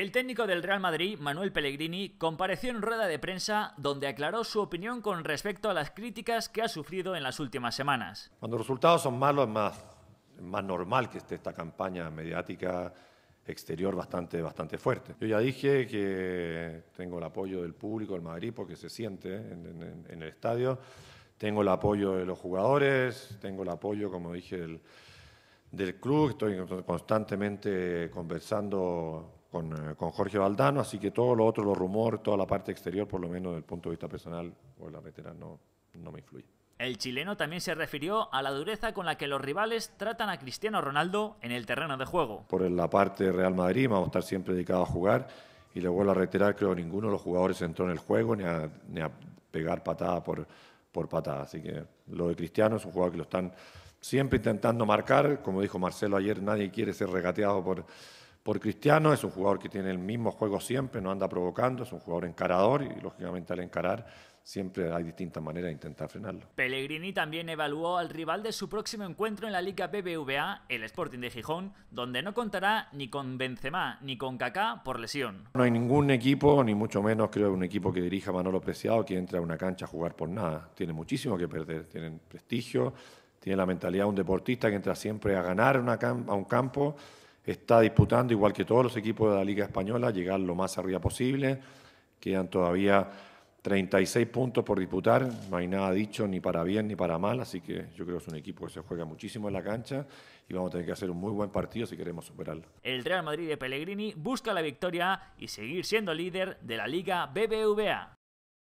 El técnico del Real Madrid, Manuel Pellegrini, compareció en rueda de prensa donde aclaró su opinión con respecto a las críticas que ha sufrido en las últimas semanas. Cuando los resultados son malos es más, más normal que esté esta campaña mediática exterior bastante, bastante fuerte. Yo ya dije que tengo el apoyo del público del Madrid porque se siente en, en el estadio, tengo el apoyo de los jugadores, tengo el apoyo, como dije, del del club, estoy constantemente conversando con, eh, con, Jorge Valdano, así que todo lo otro, los rumores, toda la parte exterior, por lo menos desde el punto de vista personal o la veterana, no, no me influye. El chileno también se refirió a la dureza con la que los rivales tratan a Cristiano Ronaldo en el terreno de juego. Por la parte Real Madrid, vamos a estar siempre dedicados a jugar y le vuelvo a reiterar, creo que ninguno de los jugadores entró en el juego ni a, ni a pegar patada por, por patada. Así que lo de Cristiano es un jugador que lo están siempre intentando marcar, como dijo Marcelo ayer, nadie quiere ser regateado por, por Cristiano, es un jugador que tiene el mismo juego siempre, no anda provocando, es un jugador encarador y lógicamente al encarar siempre hay distintas maneras de intentar frenarlo. Pellegrini también evaluó al rival de su próximo encuentro en la Liga BBVA, el Sporting de Gijón, donde no contará ni con Benzema ni con Kaká por lesión. No hay ningún equipo, ni mucho menos creo un equipo que dirija Manolo Preciado que entra a una cancha a jugar por nada. Tiene muchísimo que perder, tienen prestigio, tiene la mentalidad de un deportista que entra siempre a ganar a un campo, está disputando, igual que todos los equipos de la Liga Española, llegar lo más arriba posible. Quedan todavía 36 puntos por disputar, no hay nada dicho ni para bien ni para mal, así que yo creo que es un equipo que se juega muchísimo en la cancha y vamos a tener que hacer un muy buen partido si queremos superarlo. El Real Madrid de Pellegrini busca la victoria y seguir siendo líder de la Liga BBVA.